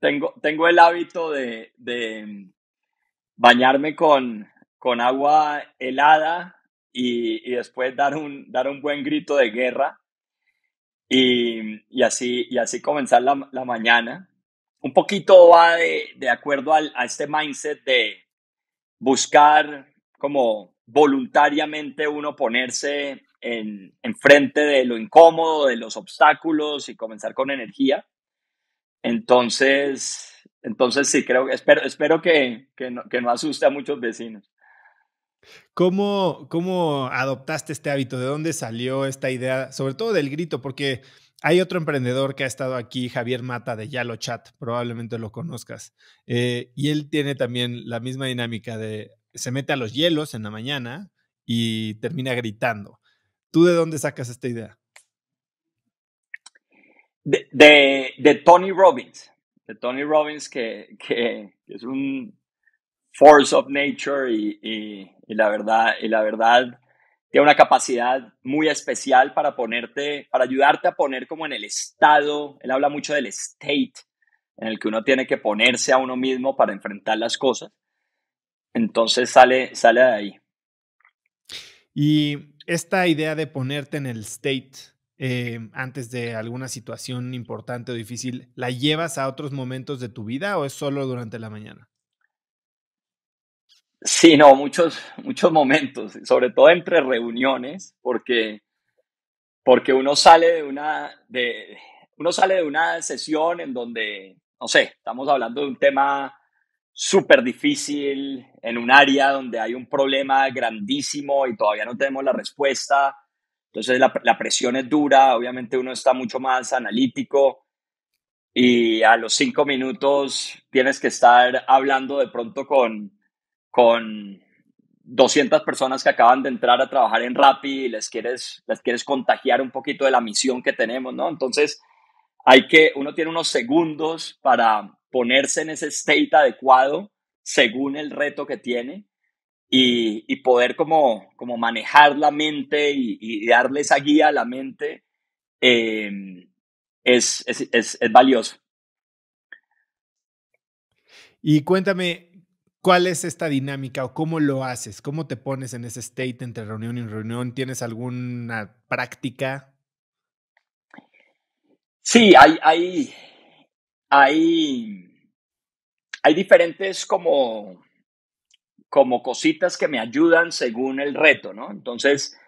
tengo, el hábito de, mm, bañarme con, agua helada y, después dar un, dar un buen grito de guerra y, así, y así comenzar la, mañana. Un poquito va de, acuerdo a este mindset de buscar como voluntariamente uno ponerse en, en, frente de lo incómodo, de los obstáculos y comenzar con energía. Entonces, entonces sí, creo espero, espero que, que, no, asuste a muchos vecinos. ¿Cómo, ¿Cómo adoptaste este hábito? ¿De dónde salió esta idea? Sobre todo del grito, porque hay otro emprendedor que ha estado aquí, Javier Mata de Yalo Chat, probablemente lo conozcas. Eh, y él tiene también la misma dinámica de se mete a los hielos en la mañana y termina gritando. ¿Tú de dónde sacas esta idea? de, de, Tony Robbins, de Tony Robbins que, que es un force of nature y, la verdad, la verdad tiene una capacidad muy especial para ponerte, para ayudarte a poner como en el estado, él habla mucho del state en el que uno tiene que ponerse a uno mismo para enfrentar las cosas. Entonces sale, sale de ahí. Y esta idea de ponerte en el state, Em, antes de alguna situación importante o difícil, ¿la llevas a otros momentos de tu vida o es solo durante la mañana? Sí, no, muchos, muchos momentos, sobre todo entre reuniones, porque, porque uno sale de una, de, uno sale de una sesión en donde, no sé, estamos hablando de un tema súper difícil, en un área donde hay un problema grandísimo y todavía no tenemos la respuesta entonces la, la, presión es dura, obviamente uno está mucho más analítico y a los cinco minutos tienes que estar hablando de pronto con, con 200 personas que acaban de entrar a trabajar en Rappi y les quieres, les quieres contagiar un poquito de la misión que tenemos, ¿no? Entonces hay que, uno tiene unos segundos para ponerse en ese state adecuado según el reto que tiene y, poder como, como manejar la mente y, darle esa guía a la mente eh, es, es, valioso. Y cuéntame, ¿Cuál es esta dinámica o cómo lo haces? ¿Cómo te pones en ese state entre reunión y reunión? ¿Tienes alguna práctica? Sí, hay, hay, hay, hay diferentes como como cositas que me ayudan según el reto, ¿no? Entonces,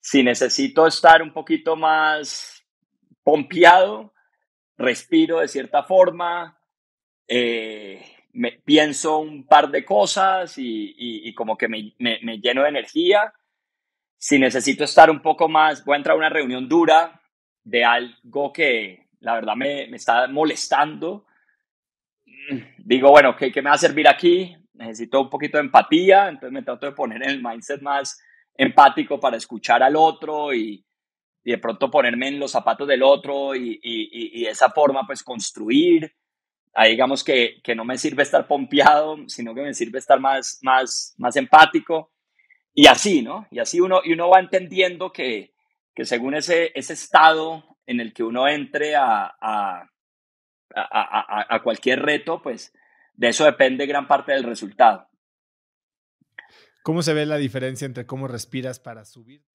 si necesito estar un poquito más pompeado, respiro de cierta forma, eh, me, pienso un par de cosas y, como que me, lleno de energía. Si necesito estar un poco más, voy a entrar a una reunión dura de algo que la verdad me, está molestando. Mm, digo, bueno, ¿qué, ¿qué me va a servir aquí? necesito un poquito de empatía, entonces me trato de poner en el mindset más empático para escuchar al otro y, de pronto ponerme en los zapatos del otro y, y, de esa forma pues construir. Ahí digamos que, que, no me sirve estar pompeado, sino que me sirve estar más, más, más empático. Y así, ¿no? Y así uno, y uno va entendiendo que, que según ese, ese estado en el que uno entre a, a, a cualquier reto, pues de eso depende gran parte del resultado. ¿Cómo se ve la diferencia entre cómo respiras para subir?